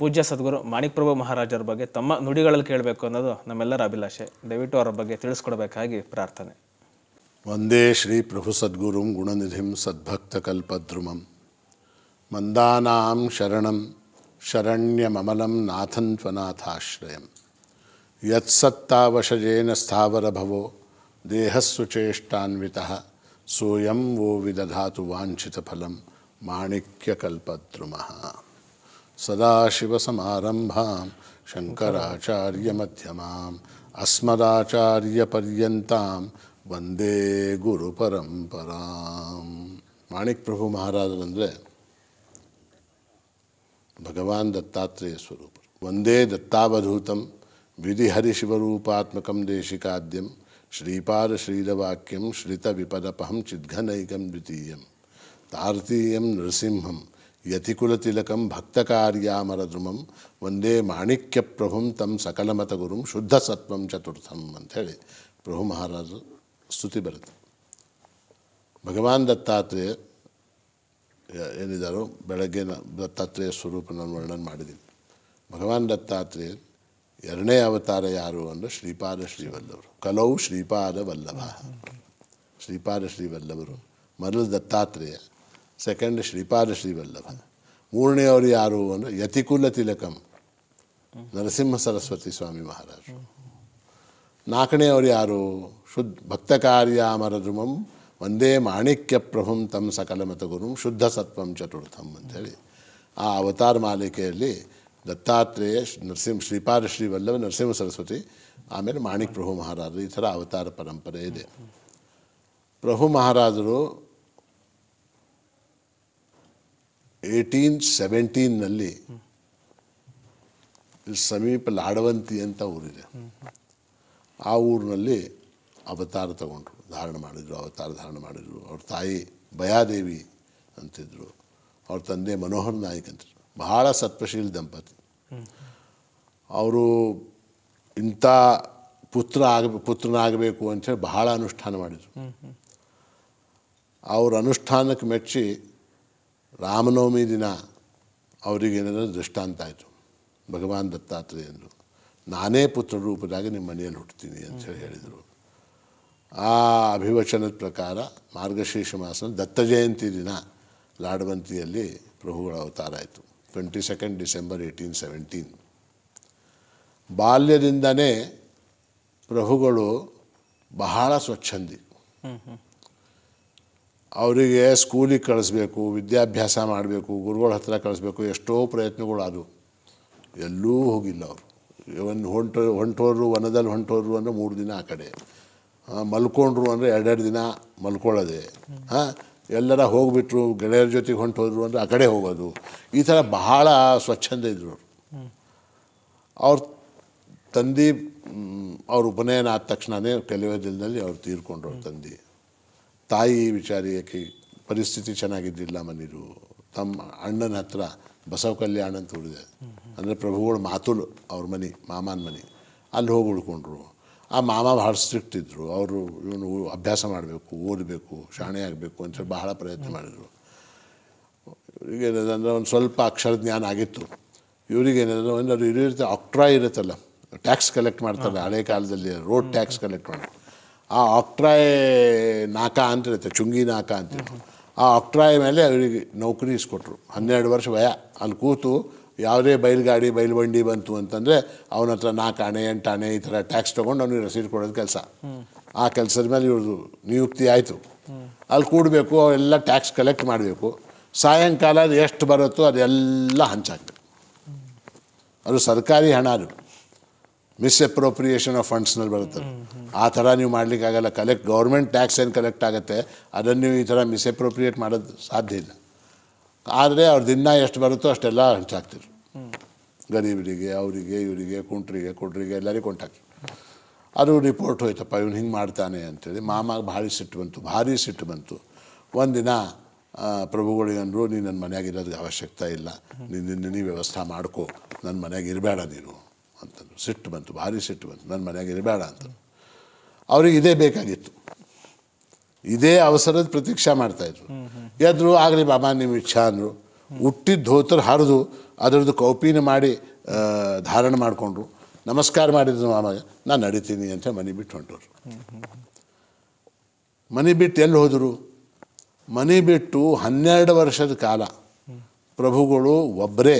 ಪೂಜ್ಯ ಸದ್ಗುರು ಪ್ರಭು ಮಹಾರಾಜರ ಬಗ್ಗೆ ತಮ್ಮ ನುಡಿಗಳಲ್ಲಿ ಕೇಳಬೇಕು ಅನ್ನೋದು ನಮ್ಮೆಲ್ಲರ ಅಭಿಲಾಷೆ ದಯವಿಟ್ಟು ಅವರ ಬಗ್ಗೆ ತಿಳಿಸ್ಕೊಡ್ಬೇಕಾಗಿ ಪ್ರಾರ್ಥನೆ ವಂದೇ ಶ್ರೀ ಪ್ರಭು ಸದ್ಗುರುಂ ಗುಣನಿಧಿಂ ಕಲ್ಪದ್ರುಮಂ ಮಂದಾನಾಂ ಶರಣಂ ಶರಣ್ಯಮಮಲಂ ನಾಥಂತ್ವನಾಥಾಶ್ರಯಂ ತ್ವನಾಥಾಶ್ರಯಂ ಸ್ಥಾವರಭವೋ ದೇಹಸ್ವಚೇಷ್ಟಾನ್ವಿತ ಸೋಯಂ ವೋ ವಿದಧಾತು ವಾಂಛಿತ ಫಲಂ ಮಾಣಿಕ್ಯಕಲ್ಪದ್ರುಮಃ सदाशिवसमारंभा शंकरचार्य मध्यमा अस्मदाचार्यपर्यता वंदे गुरुपरंपरा माणिक प्रभु महाराज भगवान दत्तात्रेय स्वरूप वंदे दत्तावधूत विधिहरिशिवरूपात्मक देशिकाद्यम श्रीपाद श्रीदवाक्यम श्रित विपदपहम चिद्घनक द्वितीय तारतीय नृसिंहम ಭಕ್ತ ಭಕ್ತಕಾರ್ಯಾಮರದ್ರುಮಂ ಒಂದೇ ಮಾಣಿಕ್ಯ ಪ್ರಭುಂ ತಮ್ಮ ಸಕಲಮತ ಗುರುಂ ಶುದ್ಧ ಸತ್ವಂ ಚತುರ್ಥಂ ಅಂಥೇಳಿ ಪ್ರಭು ಮಹಾರಾಜರು ಸ್ತುತಿ ಬರುತ್ತೆ ಭಗವಾನ್ ದತ್ತಾತ್ರೇಯ ಏನಿದ್ದಾರೋ ಬೆಳಗ್ಗೆ ದತ್ತಾತ್ರೇಯ ಸ್ವರೂಪನ ವರ್ಣನೆ ಮಾಡಿದ್ದೀನಿ ಭಗವಾನ್ ದತ್ತಾತ್ರೇಯ ಎರಡನೇ ಅವತಾರ ಯಾರು ಅಂದರೆ ಶ್ರೀಪಾದ ಶ್ರೀವಲ್ಲಭರು ಕಲೌ ಶ್ರೀಪಾದ ವಲ್ಲಭ ಶ್ರೀಪಾದ ಶ್ರೀವಲ್ಲಭರು ಮೊದಲು ದತ್ತಾತ್ರೇಯ ಸೆಕೆಂಡ್ ಶ್ರೀಪಾದ ಶ್ರೀವಲ್ಲಭ ಮೂರನೆಯವರು ಯಾರು ಅಂದರೆ ಯತಿಕುಲ ತಿಲಕಂ ನರಸಿಂಹ ಸರಸ್ವತಿ ಸ್ವಾಮಿ ಮಹಾರಾಜರು ನಾಲ್ಕನೆಯವರು ಯಾರು ಶುದ್ಧ ಭಕ್ತ ಕಾರ್ಯಾಮರದ್ರುಮಂ ಒಂದೇ ಮಾಣಿಕ್ಯ ಪ್ರಭುಂ ತಮ್ಮ ಸಕಲ ಮತಗುರುಂ ಶುದ್ಧ ಸತ್ವಂ ಚತುರ್ಥಂ ಅಂಥೇಳಿ ಆ ಅವತಾರ ಮಾಲಿಕೆಯಲ್ಲಿ ದತ್ತಾತ್ರೇಯ ನರಸಿಂಹ ಶ್ರೀಪಾದ ಶ್ರೀವಲ್ಲಭ ನರಸಿಂಹ ಸರಸ್ವತಿ ಆಮೇಲೆ ಮಾಣಿಕ್ ಪ್ರಭು ಮಹಾರಾಜರು ಈ ಥರ ಅವತಾರ ಪರಂಪರೆ ಇದೆ ಪ್ರಭು ಮಹಾರಾಜರು ಏಯ್ಟೀನ್ ಸೆವೆಂಟೀನ್ನಲ್ಲಿ ಸಮೀಪ ಲಾಡವಂತಿ ಅಂತ ಊರಿದೆ ಆ ಊರಿನಲ್ಲಿ ಅವತಾರ ತಗೊಂಡ್ರು ಧಾರಣ ಮಾಡಿದರು ಅವತಾರ ಧಾರಣ ಮಾಡಿದರು ಅವ್ರ ತಾಯಿ ಭಯಾದೇವಿ ಅಂತಿದ್ರು ಅವ್ರ ತಂದೆ ಮನೋಹರ್ ನಾಯಕ್ ಅಂತಿದ್ರು ಬಹಳ ಸತ್ಪಶೀಲ್ ದಂಪತಿ ಅವರು ಇಂಥ ಪುತ್ರ ಆಗ ಪುತ್ರನಾಗಬೇಕು ಅಂಥೇಳಿ ಬಹಳ ಅನುಷ್ಠಾನ ಮಾಡಿದರು ಅವ್ರ ಅನುಷ್ಠಾನಕ್ಕೆ ಮೆಚ್ಚಿ ರಾಮನವಮಿ ದಿನ ಅವರಿಗೇನಾದರೂ ದೃಷ್ಟಾಂತ ಆಯಿತು ಭಗವಾನ್ ದತ್ತಾತ್ರೇಯನು ನಾನೇ ಪುತ್ರ ರೂಪದಾಗಿ ನಿಮ್ಮ ಮನೆಯಲ್ಲಿ ಹುಟ್ಟುತ್ತೀನಿ ಹೇಳಿ ಹೇಳಿದರು ಆ ಅಭಿವಚನದ ಪ್ರಕಾರ ಮಾರ್ಗಶೀರ್ಷ ಮಾಸ ದತ್ತ ಜಯಂತಿ ದಿನ ಲಾಡವಂತಿಯಲ್ಲಿ ಪ್ರಭುಗಳ ಅವತಾರ ಆಯಿತು twenty second December eighteen seventeen ಬಾಲ್ಯದಿಂದನೇ ಪ್ರಭುಗಳು ಬಹಳ ಸ್ವಚ್ಛಂದಿ ಅವರಿಗೆ ಸ್ಕೂಲಿಗೆ ಕಳಿಸ್ಬೇಕು ವಿದ್ಯಾಭ್ಯಾಸ ಮಾಡಬೇಕು ಗುರುಗಳ ಹತ್ರ ಕಳಿಸ್ಬೇಕು ಎಷ್ಟೋ ಪ್ರಯತ್ನಗಳಾದವು ಎಲ್ಲೂ ಹೋಗಿಲ್ಲ ಅವರು ಒಂದು ಹೊಂಟು ಹೊಂಟೋರು ವನದಲ್ಲಿ ಹೊಂಟೋರು ಅಂದರೆ ಮೂರು ದಿನ ಆ ಕಡೆ ಮಲ್ಕೊಂಡ್ರು ಅಂದರೆ ಎರಡೆರಡು ದಿನ ಮಲ್ಕೊಳ್ಳೋದೆ ಹಾಂ ಎಲ್ಲರ ಹೋಗಿಬಿಟ್ರು ಗೆಳೆಯರ ಜೊತೆಗೆ ಹೊಂಟೋದ್ರು ಅಂದರೆ ಆ ಕಡೆ ಹೋಗೋದು ಈ ಥರ ಬಹಳ ಸ್ವಚ್ಛಂದ ಇದ್ರು ಅವರು ಅವ್ರ ತಂದೆ ಅವ್ರ ಉಪನಯನ ಆದ ತಕ್ಷಣವೇ ಕೆಲವೇ ದಿನದಲ್ಲಿ ಅವ್ರು ತೀರ್ಕೊಂಡ್ರು ಅವ್ರ ತಂದೆ ತಾಯಿ ವಿಚಾರಕ್ಕೆ ಪರಿಸ್ಥಿತಿ ಚೆನ್ನಾಗಿದ್ದಿಲ್ಲ ಮನೀರು ತಮ್ಮ ಅಣ್ಣನ ಹತ್ರ ಬಸವ ಕಲ್ಯಾಣ ಅಂತ ಉಳಿದೆ ಅಂದರೆ ಪ್ರಭುಗಳು ಮಾತುಲು ಅವ್ರ ಮನೆ ಮಾಮನ ಮನೆ ಅಲ್ಲಿ ಹೋಗಿ ಉಳ್ಕೊಂಡ್ರು ಆ ಮಾಮ ಭಾಳ ಸ್ಟ್ರಿಕ್ಟ್ ಇದ್ದರು ಅವರು ಇವನು ಅಭ್ಯಾಸ ಮಾಡಬೇಕು ಓದಬೇಕು ಶಾಣೆ ಆಗಬೇಕು ಅಂತ ಬಹಳ ಪ್ರಯತ್ನ ಮಾಡಿದರು ಇವರಿಗೇನದಂದ್ರೆ ಒಂದು ಸ್ವಲ್ಪ ಅಕ್ಷರ ಜ್ಞಾನ ಆಗಿತ್ತು ಇವರಿಗೇನಂದ್ರೆ ಒಂದು ಇರೋ ಇರುತ್ತೆ ಅಕ್ಟ್ರಾ ಇರುತ್ತಲ್ಲ ಟ್ಯಾಕ್ಸ್ ಕಲೆಕ್ಟ್ ಮಾಡ್ತಾರೆ ಹಳೆ ಕಾಲದಲ್ಲಿ ರೋಡ್ ಟ್ಯಾಕ್ಸ್ ಕಲೆಕ್ಟ್ ಮಾಡಿ ಆ ಅಕ್ಟ್ರಾಯ್ ನಾಕ ಅಂತಿರುತ್ತೆ ಚುಂಗಿ ನಾಕ ಇರುತ್ತೆ ಆ ಅಕ್ಟ್ರಾಯ್ ಮೇಲೆ ಅವರಿಗೆ ನೌಕರಿ ಇಸ್ಕೊಟ್ರು ಹನ್ನೆರಡು ವರ್ಷ ವಯ ಅಲ್ಲಿ ಕೂತು ಯಾವುದೇ ಬೈಲ್ಗಾಡಿ ಬೈಲ್ ಬಂಡಿ ಬಂತು ಅಂತಂದರೆ ಅವನ ಹತ್ರ ನಾಲ್ಕು ಅಣೆ ಎಂಟು ಅಣೆ ಈ ಥರ ಟ್ಯಾಕ್ಸ್ ತೊಗೊಂಡು ಅವನಿಗೆ ರಸೀದ್ ಕೊಡೋದು ಕೆಲಸ ಆ ಕೆಲಸದ ಮೇಲೆ ಇವ್ರದು ನಿಯುಕ್ತಿ ಆಯಿತು ಅಲ್ಲಿ ಕೂಡಬೇಕು ಅವೆಲ್ಲ ಟ್ಯಾಕ್ಸ್ ಕಲೆಕ್ಟ್ ಮಾಡಬೇಕು ಸಾಯಂಕಾಲ ಅದು ಎಷ್ಟು ಬರುತ್ತೋ ಅದೆಲ್ಲ ಹಂಚಾಕ್ತು ಅದು ಸರ್ಕಾರಿ ಹಣ ಅದು ಮಿಸ್ಅಪ್ರೋಪ್ರಿಯೇಷನ್ ಆಫ್ ಫಂಡ್ಸ್ನಲ್ಲಿ ಬರುತ್ತೆ ಆ ಥರ ನೀವು ಮಾಡಲಿಕ್ಕಾಗಲ್ಲ ಕಲೆಕ್ಟ್ ಗೌರ್ಮೆಂಟ್ ಟ್ಯಾಕ್ಸ್ ಏನು ಕಲೆಕ್ಟ್ ಆಗುತ್ತೆ ಅದನ್ನು ನೀವು ಈ ಥರ ಮಿಸ್ಅಪ್ರೋಪ್ರಿಯೇಟ್ ಮಾಡೋದು ಸಾಧ್ಯ ಇಲ್ಲ ಆದರೆ ಅವ್ರ ದಿನ ಎಷ್ಟು ಬರುತ್ತೋ ಅಷ್ಟೆಲ್ಲ ಹಂಚಾಕ್ತಿರು ಗರೀಬರಿಗೆ ಅವರಿಗೆ ಇವರಿಗೆ ಕುಂಟ್ರಿಗೆ ಕೊಡ್ರಿಗೆ ಎಲ್ಲರಿಗೂ ಕೊಂಟಾಕಿ ಅದು ರಿಪೋರ್ಟ್ ಹೋಯ್ತಪ್ಪ ಇವನು ಹಿಂಗೆ ಮಾಡ್ತಾನೆ ಅಂತೇಳಿ ಮಾಮಾಗ ಭಾರಿ ಸಿಟ್ಟು ಬಂತು ಭಾರಿ ಸಿಟ್ಟು ಬಂತು ಒಂದಿನ ಪ್ರಭುಗಳಿಗಂದರು ನೀನು ನನ್ನ ಮನೆಯಾಗಿರೋದಕ್ಕೆ ಅವಶ್ಯಕತೆ ಇಲ್ಲ ನೀನು ನೀ ವ್ಯವಸ್ಥೆ ಮಾಡ್ಕೋ ನನ್ನ ಮನೆಯಾಗ ಇರಬೇಡ ನೀನು ಅಂತಂದರು ಸಿಟ್ಟು ಬಂತು ಭಾರಿ ಸಿಟ್ಟು ಬಂತು ನನ್ನ ಮನೆಯಾಗೆ ಇರಬೇಡ ಅಂತ ಅವ್ರಿಗೆ ಇದೇ ಬೇಕಾಗಿತ್ತು ಇದೇ ಅವಸರದ ಪ್ರತೀಕ್ಷಾ ಇದ್ರು ಎದ್ರು ಆಗಲಿ ಬಾಬಾ ನಿಮ್ಮ ಇಚ್ಛಾ ಅಂದರು ಹುಟ್ಟಿದ ಧೋತ್ರ ಹರಿದು ಅದರದ್ದು ಕೌಪಿನ ಮಾಡಿ ಧಾರಣ ಮಾಡಿಕೊಂಡ್ರು ನಮಸ್ಕಾರ ಮಾಡಿದ್ರು ಮಾಮಗ ನಾನು ನಡೀತೀನಿ ಅಂತ ಮನೆ ಬಿಟ್ಟು ಹೊಂಟೋರು ಮನೆ ಬಿಟ್ಟು ಎಲ್ಲಿ ಹೋದರು ಮನೆ ಬಿಟ್ಟು ಹನ್ನೆರಡು ವರ್ಷದ ಕಾಲ ಪ್ರಭುಗಳು ಒಬ್ಬರೇ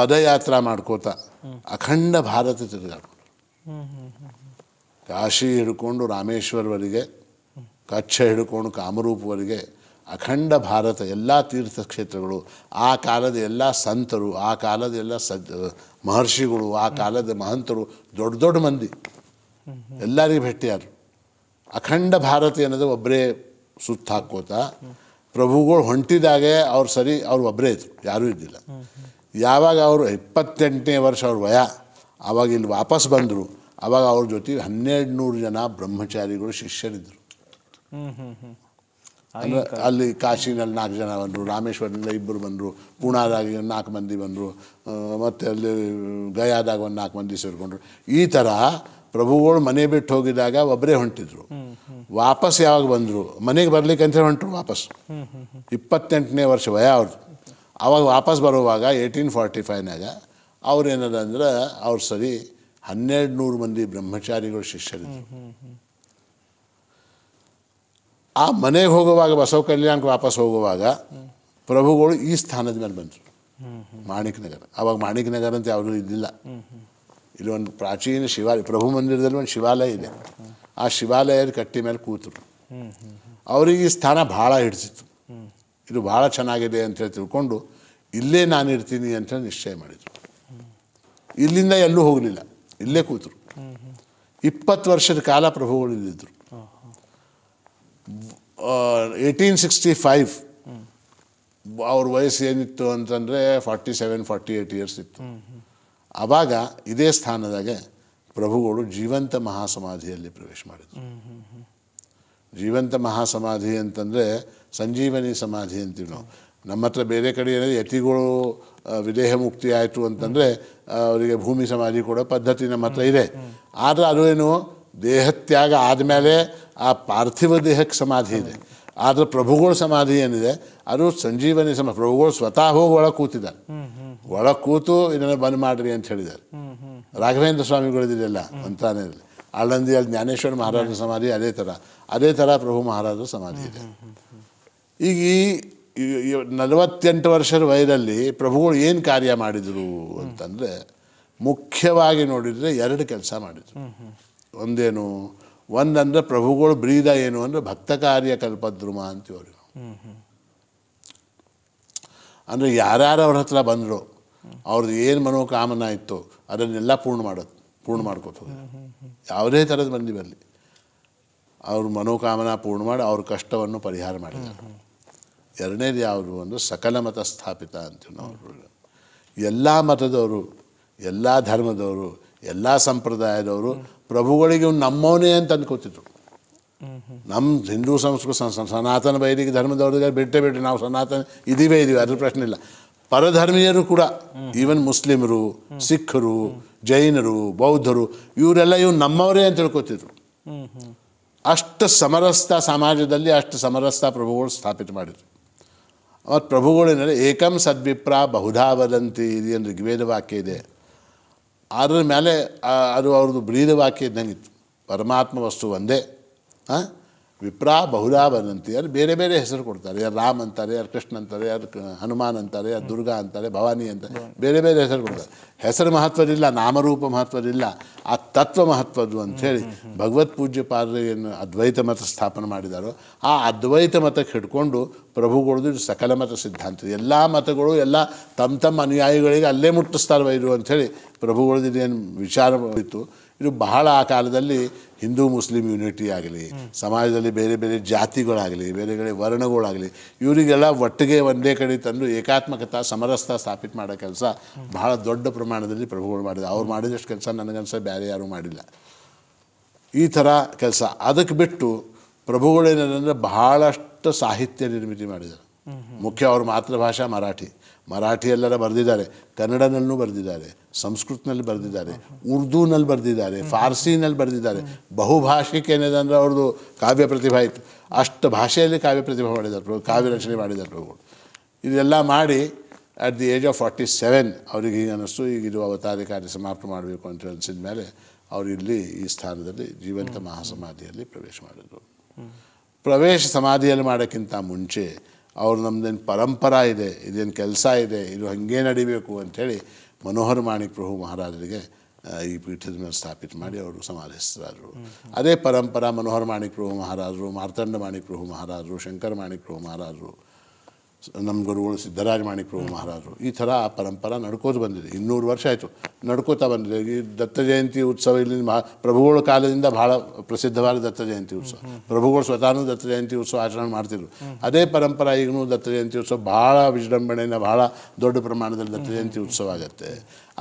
ಪದಯಾತ್ರಾ ಮಾಡ್ಕೋತ ಅಖಂಡ ಭಾರತ ತಿರುಗಾಡ್ಕೊಂಡು ಕಾಶಿ ಹಿಡ್ಕೊಂಡು ರಾಮೇಶ್ವರವರಿಗೆ ಕಚ್ಛ ಹಿಡ್ಕೊಂಡು ಕಾಮರೂಪವರಿಗೆ ಅಖಂಡ ಭಾರತ ಎಲ್ಲ ತೀರ್ಥಕ್ಷೇತ್ರಗಳು ಆ ಕಾಲದ ಎಲ್ಲ ಸಂತರು ಆ ಕಾಲದ ಎಲ್ಲ ಸಜ್ ಮಹರ್ಷಿಗಳು ಆ ಕಾಲದ ಮಹಂತರು ದೊಡ್ಡ ದೊಡ್ಡ ಮಂದಿ ಎಲ್ಲರಿಗೂ ಭೇಟಿಯಾರು ಅಖಂಡ ಭಾರತ ಏನದು ಒಬ್ಬರೇ ಸುತ್ತ ಹಾಕೋತ ಪ್ರಭುಗಳು ಹೊಂಟಿದಾಗೆ ಅವ್ರು ಸರಿ ಅವ್ರು ಒಬ್ಬರೇ ಇದ್ರು ಯಾರೂ ಇದ್ದಿಲ್ಲ ಯಾವಾಗ ಅವರು ಇಪ್ಪತ್ತೆಂಟನೇ ವರ್ಷ ಅವ್ರ ವಯ ಆವಾಗ ಇಲ್ಲಿ ವಾಪಸ್ ಬಂದರು ಆವಾಗ ಅವ್ರ ಜೊತೆ ಹನ್ನೆರಡು ನೂರು ಜನ ಬ್ರಹ್ಮಚಾರಿಗಳು ಶಿಷ್ಯರಿದ್ದರು ಅಂದರೆ ಅಲ್ಲಿ ಕಾಶಿನಲ್ಲಿ ನಾಲ್ಕು ಜನ ಬಂದರು ರಾಮೇಶ್ವರದಿಂದ ಇಬ್ಬರು ಬಂದರು ಪುಣಾದಾಗ ನಾಲ್ಕು ಮಂದಿ ಬಂದರು ಮತ್ತು ಅಲ್ಲಿ ಗಯಾದಾಗ ಒಂದು ನಾಲ್ಕು ಮಂದಿ ಸೇರಿಕೊಂಡ್ರು ಈ ಥರ ಪ್ರಭುಗಳು ಮನೆ ಬಿಟ್ಟು ಹೋಗಿದಾಗ ಒಬ್ಬರೇ ಹೊಂಟಿದ್ರು ವಾಪಸ್ ಯಾವಾಗ ಬಂದರು ಮನೆಗೆ ಬರ್ಲಿಕ್ಕೆ ಅಂತ ಹೊಂಟರು ವಾಪಸ್ ಇಪ್ಪತ್ತೆಂಟನೇ ವರ್ಷ ವಯ ಅವ್ರದ್ದು ಅವಾಗ ವಾಪಸ್ ಬರುವಾಗ ಏಯ್ಟೀನ್ ಫಾರ್ಟಿ ಫೈವ್ನಾಗ ಅವ್ರು ಏನದ ಅಂದ್ರೆ ಅವ್ರು ಸರಿ ಹನ್ನೆರಡು ನೂರು ಮಂದಿ ಬ್ರಹ್ಮಚಾರಿಗಳು ಶಿಷ್ಯರಿದ್ರು ಆ ಮನೆಗೆ ಹೋಗುವಾಗ ಬಸವ ಕಲ್ಯಾಣಕ್ಕೆ ವಾಪಸ್ ಹೋಗುವಾಗ ಪ್ರಭುಗಳು ಈ ಸ್ಥಾನದ ಮೇಲೆ ಬಂದರು ಮಾಣಿಕ್ ನಗರ ಅವಾಗ ಮಾಣಿಕ್ ನಗರ ಅಂತ ಯಾವುದೂ ಇದ್ದಿಲ್ಲ ಇಲ್ಲಿ ಒಂದು ಪ್ರಾಚೀನ ಶಿವಾಲಯ ಪ್ರಭು ಮಂದಿರದಲ್ಲಿ ಒಂದು ಶಿವಾಲಯ ಇದೆ ಆ ಶಿವಾಲಯದ ಕಟ್ಟಿ ಮೇಲೆ ಕೂತರು ಅವ್ರಿಗೆ ಈ ಸ್ಥಾನ ಭಾಳ ಹಿಡಿಸಿತ್ತು ಇದು ಭಾಳ ಚೆನ್ನಾಗಿದೆ ಅಂತೇಳಿ ತಿಳ್ಕೊಂಡು ಇಲ್ಲೇ ನಾನು ಇರ್ತೀನಿ ಅಂತ ನಿಶ್ಚಯ ಮಾಡಿದರು ಇಲ್ಲಿಂದ ಎಲ್ಲೂ ಹೋಗಲಿಲ್ಲ ಇಲ್ಲೇ ಕೂತರು ಇಪ್ಪತ್ತು ವರ್ಷದ ಕಾಲ ಪ್ರಭುಗಳು ಇಲ್ಲಿದ್ದರು ಏಯ್ಟೀನ್ ಸಿಕ್ಸ್ಟಿ ಫೈವ್ ಅವ್ರ ವಯಸ್ಸು ಏನಿತ್ತು ಅಂತಂದರೆ forty seven forty eight years ಇತ್ತು ಆವಾಗ ಇದೇ ಸ್ಥಾನದಾಗೆ ಪ್ರಭುಗಳು ಜೀವಂತ ಮಹಾಸಮಾಧಿಯಲ್ಲಿ ಪ್ರವೇಶ ಮಾಡಿದರು ಜೀವಂತ ಮಹಾಸಮಾಧಿ ಅಂತಂದರೆ ಸಂಜೀವನಿ ಸಮಾಧಿ ಅಂತೀವಿ ನಾವು ನಮ್ಮ ಹತ್ರ ಬೇರೆ ಕಡೆ ಏನಾದ್ರೆ ಯತಿಗಳು ವಿದೇಹ ಮುಕ್ತಿ ಆಯಿತು ಅಂತಂದರೆ ಅವರಿಗೆ ಭೂಮಿ ಸಮಾಧಿ ಕೊಡೋ ಪದ್ಧತಿ ನಮ್ಮ ಹತ್ರ ಇದೆ ಆದರೆ ಅದು ಏನು ದೇಹತ್ಯಾಗ ಆದಮೇಲೆ ಆ ಪಾರ್ಥಿವ ದೇಹಕ್ಕೆ ಸಮಾಧಿ ಇದೆ ಆದರೆ ಪ್ರಭುಗಳ ಸಮಾಧಿ ಏನಿದೆ ಅದು ಸಂಜೀವನಿ ಸಮ ಪ್ರಭುಗಳು ಸ್ವತಃ ಹೋಗಿ ಒಳ ಕೂತಿದ್ದಾರೆ ಒಳ ಕೂತು ಇದನ್ನು ಬಂದ್ ಮಾಡಿರಿ ಅಂತ ಹೇಳಿದ್ದಾರೆ ರಾಘವೇಂದ್ರ ಸ್ವಾಮಿಗಳಿದಿಲ್ಲ ಅಂತಾನೆ ಇರಲಿ ಆಳಂದಿಯಲ್ಲಿ ಜ್ಞಾನೇಶ್ವರ ಮಹಾರಾಜರ ಸಮಾಧಿ ಅದೇ ಥರ ಅದೇ ಥರ ಪ್ರಭು ಮಹಾರಾಜರ ಸಮಾಧಿ ಇದೆ ಈಗ ಈ ನಲವತ್ತೆಂಟು ವರ್ಷದ ವಯದಲ್ಲಿ ಪ್ರಭುಗಳು ಏನು ಕಾರ್ಯ ಮಾಡಿದರು ಅಂತಂದರೆ ಮುಖ್ಯವಾಗಿ ನೋಡಿದರೆ ಎರಡು ಕೆಲಸ ಮಾಡಿದರು ಒಂದೇನು ಒಂದಂದರೆ ಪ್ರಭುಗಳು ಬ್ರೀದ ಏನು ಅಂದರೆ ಭಕ್ತ ಕಾರ್ಯ ಕಲ್ಪದ್ರುಮ ಅಂತೀವ್ರಿ ಹೇಳಿ ಅಂದರೆ ಯಾರ್ಯಾರು ಅವ್ರ ಹತ್ರ ಬಂದರು ಅವ್ರದ್ದು ಏನು ಮನೋಕಾಮನ ಇತ್ತು ಅದನ್ನೆಲ್ಲ ಪೂರ್ಣ ಮಾಡೋದು ಪೂರ್ಣ ಮಾಡ್ಕೋತದೆ ಯಾವುದೇ ಥರದ ಮಂದಿ ಬರಲಿ ಅವ್ರ ಮನೋಕಾಮನಾ ಪೂರ್ಣ ಮಾಡಿ ಅವ್ರ ಕಷ್ಟವನ್ನು ಪರಿಹಾರ ಮಾಡಿದ್ದಾರೆ ಎರಡನೇದು ಯಾವುದು ಒಂದು ಸಕಲ ಮತ ಸ್ಥಾಪಿತ ಅಂತೀವಿ ನಾವು ಎಲ್ಲ ಮತದವರು ಎಲ್ಲ ಧರ್ಮದವರು ಎಲ್ಲ ಸಂಪ್ರದಾಯದವರು ಪ್ರಭುಗಳಿಗೆ ನಮ್ಮವನೇ ಅಂತ ಅಂದ್ಕೋತಿದ್ರು ನಮ್ಮ ಹಿಂದೂ ಸಂಸ್ಕೃತ ಸನಾತನ ವೈದಿಕ ಧರ್ಮದವ್ರಿಗೆ ಬಿಟ್ಟೇ ಬಿಟ್ಟರೆ ನಾವು ಸನಾತನ ಇದೀವೇ ಇದೀವಿ ಅದ್ರ ಪ್ರಶ್ನೆ ಇಲ್ಲ ಪರಧರ್ಮೀಯರು ಕೂಡ ಈವನ್ ಮುಸ್ಲಿಮರು ಸಿಖರು ಜೈನರು ಬೌದ್ಧರು ಇವರೆಲ್ಲ ಇವ್ರು ನಮ್ಮವರೇ ಅಂತ ಹೇಳ್ಕೊತಿದ್ರು ಅಷ್ಟು ಸಮರಸ್ತ ಸಮಾಜದಲ್ಲಿ ಅಷ್ಟು ಸಮರಸ್ತ ಪ್ರಭುಗಳು ಸ್ಥಾಪಿತ ಮಾಡಿದರು ಮತ್ತು ಏನಂದರೆ ಏಕಂ ಸದ್ವಿಪ್ರಾ ಬಹುಧಾ ವದಂತಿ ಇದು ವೇದ ವಾಕ್ಯ ಇದೆ ಅದರ ಮೇಲೆ ಅದು ಅವ್ರದ್ದು ಬ್ರೀದ ವಾಕ್ಯ ಇದ್ದಂಗಿತ್ತು ಪರಮಾತ್ಮ ವಸ್ತು ಒಂದೇ ಹಾಂ ವಿಪ್ರ ಬಹುರಾಭನಂತಿ ಯಾರು ಬೇರೆ ಬೇರೆ ಹೆಸರು ಕೊಡ್ತಾರೆ ಯಾರು ರಾಮ್ ಅಂತಾರೆ ಯಾರು ಕೃಷ್ಣ ಅಂತಾರೆ ಯಾರು ಹನುಮಾನ್ ಅಂತಾರೆ ಯಾರು ದುರ್ಗಾ ಅಂತಾರೆ ಭವಾನಿ ಅಂತಾರೆ ಬೇರೆ ಬೇರೆ ಹೆಸರು ಕೊಡ್ತಾರೆ ಹೆಸರು ಮಹತ್ವದಿಲ್ಲ ನಾಮರೂಪ ಮಹತ್ವದಿಲ್ಲ ಆ ತತ್ವ ಮಹತ್ವದ್ದು ಅಂಥೇಳಿ ಭಗವತ್ ಪೂಜ್ಯ ಪಾರ್ರಿ ಅದ್ವೈತ ಮತ ಸ್ಥಾಪನೆ ಮಾಡಿದಾರೋ ಆ ಅದ್ವೈತ ಮತಕ್ಕೆ ಹಿಡ್ಕೊಂಡು ಪ್ರಭುಗಳದು ಇದು ಸಕಲ ಮತ ಸಿದ್ಧಾಂತ ಎಲ್ಲ ಮತಗಳು ಎಲ್ಲ ತಮ್ಮ ತಮ್ಮ ಅನುಯಾಯಿಗಳಿಗೆ ಅಲ್ಲೇ ಮುಟ್ಟಿಸ್ತಾರೆ ಇದು ಅಂಥೇಳಿ ಪ್ರಭುಗಳದ್ದು ಇದೇನು ವಿಚಾರ ಇತ್ತು ಇದು ಬಹಳ ಆ ಕಾಲದಲ್ಲಿ ಹಿಂದೂ ಮುಸ್ಲಿಂ ಯೂನಿಟಿ ಆಗಲಿ ಸಮಾಜದಲ್ಲಿ ಬೇರೆ ಬೇರೆ ಜಾತಿಗಳಾಗಲಿ ಬೇರೆ ಬೇರೆ ವರ್ಣಗಳಾಗಲಿ ಇವರಿಗೆಲ್ಲ ಒಟ್ಟಿಗೆ ಒಂದೇ ಕಡೆ ತಂದು ಏಕಾತ್ಮಕತ ಸಮರಸ್ಥ ಸ್ಥಾಪಿತ ಮಾಡೋ ಕೆಲಸ ಬಹಳ ದೊಡ್ಡ ಪ್ರಮಾಣದಲ್ಲಿ ಪ್ರಭುಗಳು ಮಾಡಿದ್ರು ಅವ್ರು ಮಾಡಿದಷ್ಟು ಕೆಲಸ ನನಗನ್ಸ ಬೇರೆ ಯಾರೂ ಮಾಡಿಲ್ಲ ಈ ಥರ ಕೆಲಸ ಅದಕ್ಕೆ ಬಿಟ್ಟು ಪ್ರಭುಗಳೇನಂದರೆ ಬಹಳಷ್ಟು ಸಾಹಿತ್ಯ ನಿರ್ಮಿತಿ ಮಾಡಿದರು ಮುಖ್ಯ ಅವ್ರ ಮಾತೃಭಾಷಾ ಮರಾಠಿ ಮರಾಠಿ ಎಲ್ಲರ ಬರೆದಿದ್ದಾರೆ ಕನ್ನಡನಲ್ಲೂ ಬರೆದಿದ್ದಾರೆ ಸಂಸ್ಕೃತನಲ್ಲಿ ಬರೆದಿದ್ದಾರೆ ಉರ್ದೂನಲ್ಲಿ ಬರೆದಿದ್ದಾರೆ ಫಾರ್ಸಿನಲ್ಲಿ ಬರೆದಿದ್ದಾರೆ ಬಹುಭಾಷಿಕ ಏನಿದೆ ಅಂದರೆ ಅವ್ರದ್ದು ಕಾವ್ಯ ಪ್ರತಿಭಾ ಇತ್ತು ಅಷ್ಟು ಭಾಷೆಯಲ್ಲಿ ಕಾವ್ಯ ಪ್ರತಿಭಾ ಮಾಡಿದ್ದಾರೆ ಕಾವ್ಯ ರಚನೆ ಮಾಡಿದ್ದಾರೆ ಪ್ರಭುಗಳು ಇದೆಲ್ಲ ಮಾಡಿ at the age of forty seven ಅವ್ರಿಗೆ ಹೀಗೆ ಅನ್ನಿಸ್ತು ಈಗ ಇದು ಅವತಾರಿ ಕಾರ್ಯ ಸಮಾಪ್ತ ಮಾಡಬೇಕು ಅಂತ ಅನಿಸಿದ ಮೇಲೆ ಇಲ್ಲಿ ಈ ಸ್ಥಾನದಲ್ಲಿ ಜೀವಂತ ಮಹಾಸಮಾಧಿಯಲ್ಲಿ ಪ್ರವೇಶ ಮಾಡಿದರು ಪ್ರವೇಶ ಸಮಾಧಿಯಲ್ಲಿ ಮಾಡೋಕ್ಕಿಂತ ಮುಂಚೆ ಅವ್ರು ನಮ್ದೇನು ಪರಂಪರಾ ಇದೆ ಇದೇನು ಕೆಲಸ ಇದೆ ಇದು ಹಾಗೆ ನಡಿಬೇಕು ಅಂಥೇಳಿ ಮನೋಹರ್ ಮಾಣಿಕ್ ಪ್ರಭು ಮಹಾರಾಜರಿಗೆ ಈ ಪೀಠದ ಮೇಲೆ ಸ್ಥಾಪಿತ ಮಾಡಿ ಅವರು ಸಮಾಧಿಸ್ತಾರರು ಅದೇ ಪರಂಪರ ಮನೋಹರ್ ಮಾಣಿಕ್ ಪ್ರಭು ಮಹಾರಾಜರು ಮಾರ್ತಂಡ ಮಾಣಿಕ್ ಪ್ರಭು ಮಹಾರಾಜರು ಶಂಕರ ಮಾಣಿಕ್ ಪ್ರಭು ಮಹಾರಾಜರು ನಮ್ಮ ಗುರುಗಳು ಸಿದ್ದರಾಜ ಮಾಣಿಕ್ ಪ್ರಭು ಮಹಾರಾಜರು ಈ ಥರ ಆ ಪರಂಪರ ನಡ್ಕೋದು ಬಂದಿದೆ ಇನ್ನೂರು ವರ್ಷ ಆಯಿತು ನಡ್ಕೋತಾ ಬಂದಿದೆ ಈ ದತ್ತ ಜಯಂತಿ ಉತ್ಸವ ಇಲ್ಲಿ ಮಹಾ ಪ್ರಭುಗಳ ಕಾಲದಿಂದ ಬಹಳ ಪ್ರಸಿದ್ಧವಾದ ದತ್ತ ಜಯಂತಿ ಉತ್ಸವ ಪ್ರಭುಗಳು ಸ್ವತಃನೂ ದತ್ತ ಜಯಂತಿ ಉತ್ಸವ ಆಚರಣೆ ಮಾಡ್ತಿದ್ರು ಅದೇ ಪರಂಪರೆ ಈಗೂ ದತ್ತ ಜಯಂತಿ ಉತ್ಸವ ಭಾಳ ವಿಜೃಂಭಣೆಯಿಂದ ಬಹಳ ದೊಡ್ಡ ಪ್ರಮಾಣದಲ್ಲಿ ದತ್ತ ಜಯಂತಿ ಉತ್ಸವ ಆಗುತ್ತೆ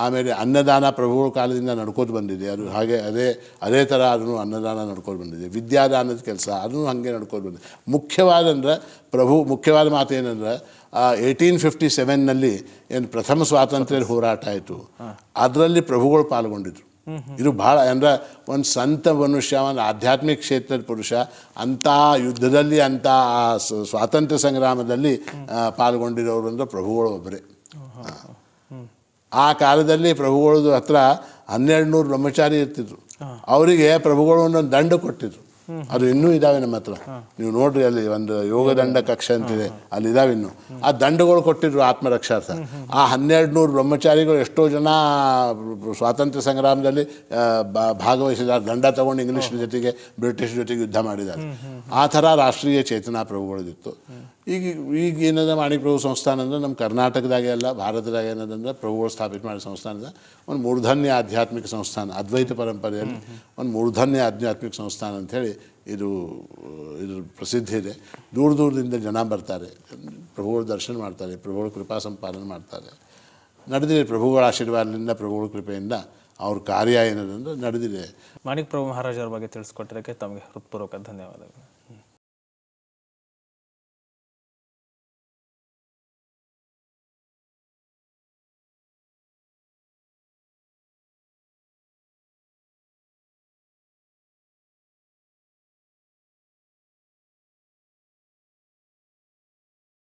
ಆಮೇಲೆ ಅನ್ನದಾನ ಪ್ರಭುಗಳ ಕಾಲದಿಂದ ನಡ್ಕೋದು ಬಂದಿದೆ ಅದು ಹಾಗೆ ಅದೇ ಅದೇ ಥರ ಅದನ್ನು ಅನ್ನದಾನ ನಡ್ಕೊಂಡು ಬಂದಿದೆ ವಿದ್ಯಾದಾನದ ಕೆಲಸ ಅದನ್ನು ಹಾಗೆ ನಡ್ಕೊಂಡು ಬಂದಿದೆ ಮುಖ್ಯವಾದಂದ್ರೆ ಪ್ರಭು ಮುಖ್ಯವಾದ ಮಾತು ಏನಂದ್ರೆ ಏಯ್ಟೀನ್ ಫಿಫ್ಟಿ ಸೆವೆನ್ನಲ್ಲಿ ಏನು ಪ್ರಥಮ ಸ್ವಾತಂತ್ರ್ಯ ಹೋರಾಟ ಆಯಿತು ಅದರಲ್ಲಿ ಪ್ರಭುಗಳು ಪಾಲ್ಗೊಂಡಿದ್ರು ಇದು ಭಾಳ ಅಂದರೆ ಒಂದು ಸಂತ ಮನುಷ್ಯ ಒಂದು ಆಧ್ಯಾತ್ಮಿಕ ಕ್ಷೇತ್ರದ ಪುರುಷ ಅಂಥ ಯುದ್ಧದಲ್ಲಿ ಅಂಥ ಸ್ವಾತಂತ್ರ್ಯ ಸಂಗ್ರಾಮದಲ್ಲಿ ಪಾಲ್ಗೊಂಡಿರೋರು ಅಂದರೆ ಪ್ರಭುಗಳು ಒಬ್ಬರೇ ಆ ಕಾಲದಲ್ಲಿ ಪ್ರಭುಗಳದ್ದು ಹತ್ರ ಹನ್ನೆರಡು ನೂರು ಬ್ರಹ್ಮಚಾರಿ ಇರ್ತಿದ್ರು ಅವರಿಗೆ ಪ್ರಭುಗಳು ಒಂದೊಂದು ದಂಡ ಕೊಟ್ಟಿದ್ರು ಅದು ಇನ್ನೂ ಇದಾವೆ ನಮ್ಮ ಹತ್ರ ನೀವು ನೋಡ್ರಿ ಅಲ್ಲಿ ಒಂದು ಯೋಗ ದಂಡ ಕಕ್ಷ ಅಂತಿದೆ ಅಲ್ಲಿ ಇದಾವೆ ಇನ್ನು ಆ ದಂಡಗಳು ಕೊಟ್ಟಿದ್ರು ಆತ್ಮರಕ್ಷಾರ್ಥ ಆ ಹನ್ನೆರಡು ನೂರು ಬ್ರಹ್ಮಚಾರಿಗಳು ಎಷ್ಟೋ ಜನ ಸ್ವಾತಂತ್ರ್ಯ ಸಂಗ್ರಾಮದಲ್ಲಿ ಭಾಗವಹಿಸಿದ್ದಾರೆ ದಂಡ ತಗೊಂಡು ಇಂಗ್ಲಿಷ್ ಜೊತೆಗೆ ಬ್ರಿಟಿಷ್ ಜೊತೆಗೆ ಯುದ್ಧ ಮಾಡಿದ್ದಾರೆ ಆ ಥರ ರಾಷ್ಟ್ರೀಯ ಚೇತನಾ ಪ್ರಭುಗಳದಿತ್ತು ಈಗ ಈಗ ಏನದ ಮಾಣಿಕ ಪ್ರಭು ಸಂಸ್ಥಾನ ಅಂದ್ರೆ ನಮ್ಮ ಕರ್ನಾಟಕದಾಗೆ ಅಲ್ಲ ಭಾರತದಾಗ ಏನದಂದ್ರೆ ಪ್ರಭುಗಳು ಸ್ಥಾಪಿತ ಮಾಡಿದ ಇದೆ ಒಂದು ಮೂರ್ಧನ್ಯ ಆಧ್ಯಾತ್ಮಿಕ ಸಂಸ್ಥಾನ ಅದ್ವೈತ ಪರಂಪರೆಯಲ್ಲಿ ಒಂದು ಮೂರ್ಧನ್ಯ ಆಧ್ಯಾತ್ಮಿಕ ಸಂಸ್ಥಾನ ಅಂತ ಹೇಳಿ ಇದು ಇದು ಪ್ರಸಿದ್ಧಿ ಇದೆ ದೂರ ದೂರದಿಂದ ಜನ ಬರ್ತಾರೆ ಪ್ರಭುಗಳ ದರ್ಶನ ಮಾಡ್ತಾರೆ ಪ್ರಭುಗಳ ಕೃಪಾ ಸಂಪಾದನೆ ಮಾಡ್ತಾರೆ ನಡೆದಿದೆ ಪ್ರಭುಗಳ ಆಶೀರ್ವಾದದಿಂದ ಪ್ರಭುಗಳ ಕೃಪೆಯಿಂದ ಅವ್ರ ಕಾರ್ಯ ಏನಂದ್ರೆ ನಡೆದಿದೆ ಮಾಣಿಕ್ ಪ್ರಭು ಮಹಾರಾಜರ ಬಗ್ಗೆ ತಿಳಿಸ್ಕೊಟ್ಟಿದ್ದಕ್ಕೆ ತಮಗೆ ಹೃತ್ಪೂರ್ವಕ ಧನ್ಯವಾದಗಳು